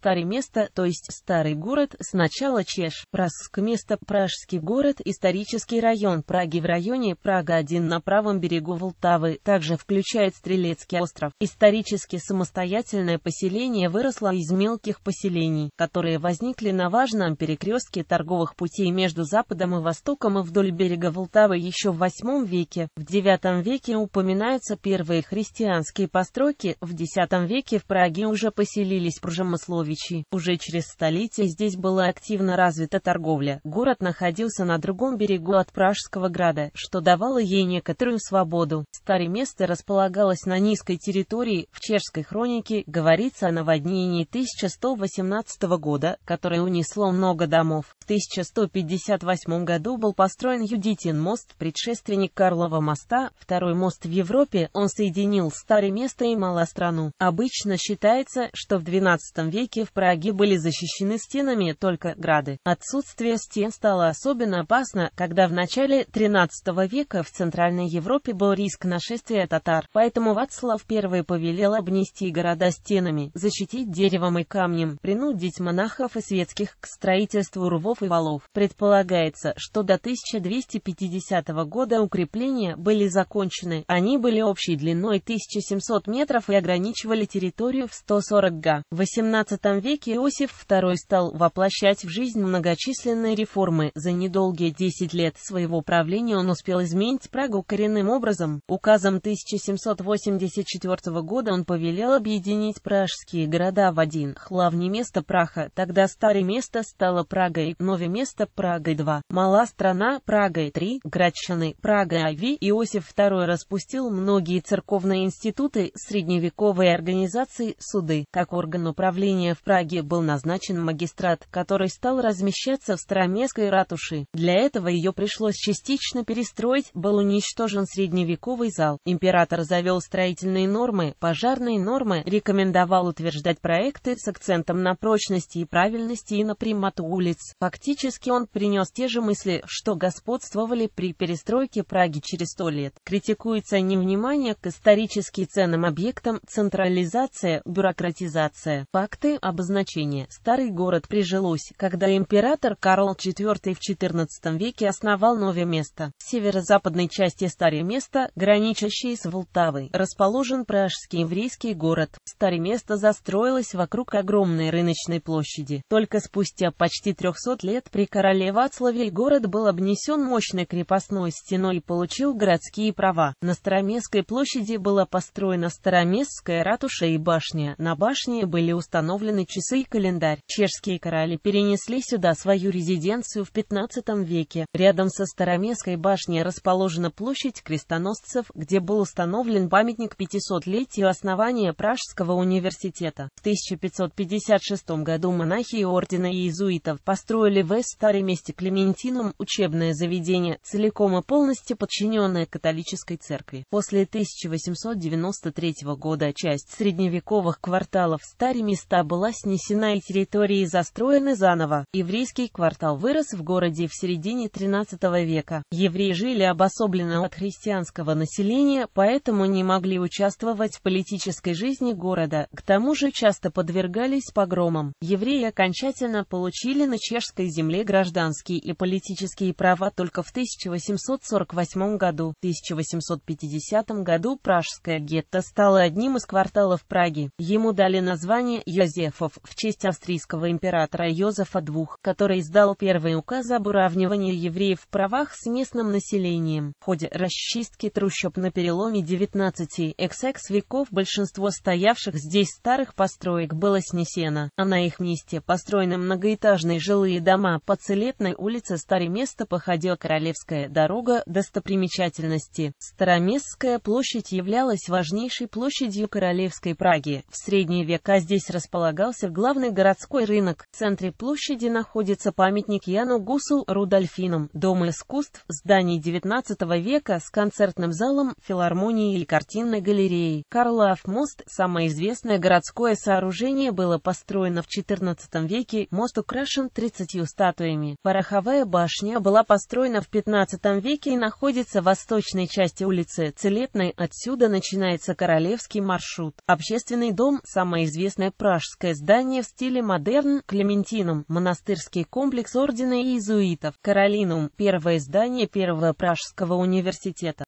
старое место, то есть старый город, сначала Чеш, Пражск место Пражский город, исторический район Праги в районе Прага-1 на правом берегу Волтавы, также включает Стрелецкий остров. Исторически самостоятельное поселение выросло из мелких поселений, которые возникли на важном перекрестке торговых путей между Западом и Востоком и вдоль берега Волтавы еще в VIII веке. В IX веке упоминаются первые христианские постройки, в X веке в Праге уже поселились пружемысловие Калвичи. Уже через столетие здесь была активно развита торговля. Город находился на другом берегу от Пражского града, что давало ей некоторую свободу. Старое место располагалось на низкой территории. В чешской хронике говорится о наводнении 1118 года, которое унесло много домов. В 1158 году был построен Юдитин мост, предшественник Карлова моста, второй мост в Европе. Он соединил старое место и малострану. Обычно считается, что в 12 веке в Праге были защищены стенами только грады. Отсутствие стен стало особенно опасно, когда в начале XIII века в Центральной Европе был риск нашествия татар, поэтому Вацлав I повелел обнести города стенами, защитить деревом и камнем, принудить монахов и светских к строительству рвов и валов. Предполагается, что до 1250 года укрепления были закончены, они были общей длиной 1700 метров и ограничивали территорию в 140 га. В XVIII веке Иосиф II стал воплощать в жизнь многочисленные реформы. За недолгие 10 лет своего правления он успел изменить Прагу коренным образом. Указом 1784 года он повелел объединить пражские города в один. Хлавне место Праха, тогда старое место стало Прагой, новое место Прагой 2, Мала страна Прагой 3, Градщины Прагой Ави. Иосиф II распустил многие церковные институты, средневековые организации, суды, как орган управления в Праге был назначен магистрат, который стал размещаться в Староместской ратуши. Для этого ее пришлось частично перестроить, был уничтожен средневековый зал. Император завел строительные нормы, пожарные нормы, рекомендовал утверждать проекты с акцентом на прочности и правильности и на прямоту улиц. Фактически он принес те же мысли, что господствовали при перестройке Праги через сто лет. Критикуется невнимание к исторически ценным объектам, централизация, бюрократизация. Факты о обозначение «старый город» прижилось, когда император Карл IV в XIV веке основал новое место. В северо-западной части старое место, граничащее с Волтавой, расположен пражский еврейский город. Старое место застроилось вокруг огромной рыночной площади. Только спустя почти 300 лет при короле Вацлаве город был обнесен мощной крепостной стеной и получил городские права. На Староместской площади была построена Староместская ратуша и башня. На башне были установлены на часы и календарь. Чешские короли перенесли сюда свою резиденцию в 15 веке. Рядом со Староместской башней расположена площадь крестоносцев, где был установлен памятник 500-летию основания Пражского университета. В 1556 году монахи и ордена иезуитов построили в старом месте Клементинум учебное заведение, целиком и полностью подчиненное католической церкви. После 1893 года часть средневековых кварталов Старе места была была снесена и территории застроены заново. Еврейский квартал вырос в городе в середине XIII века. Евреи жили обособленно от христианского населения, поэтому не могли участвовать в политической жизни города, к тому же часто подвергались погромам. Евреи окончательно получили на чешской земле гражданские и политические права только в 1848 году. В 1850 году Пражское гетто стало одним из кварталов Праги. Ему дали название «Йозеф». Йозефов в честь австрийского императора Йозефа II, который издал первый указ об уравнивании евреев в правах с местным населением. В ходе расчистки трущоб на переломе 19 XX веков большинство стоявших здесь старых построек было снесено, а на их месте построены многоэтажные жилые дома по Целетной улице старое место походила Королевская дорога достопримечательности. Староместская площадь являлась важнейшей площадью Королевской Праги. В средние века здесь располагалась передвигался главный городской рынок. В центре площади находится памятник Яну Гусу Рудольфинам, дом искусств, зданий XIX века с концертным залом, филармонией и картинной галереей. Карлов мост, самое известное городское сооружение, было построено в XIV веке, мост украшен 30 статуями. Пороховая башня была построена в XV веке и находится в восточной части улицы Целетной, отсюда начинается королевский маршрут. Общественный дом – самое известное пражское Готическое здание в стиле модерн, Клементинум, монастырский комплекс ордена иезуитов, Каролинум, первое здание Первого Пражского университета.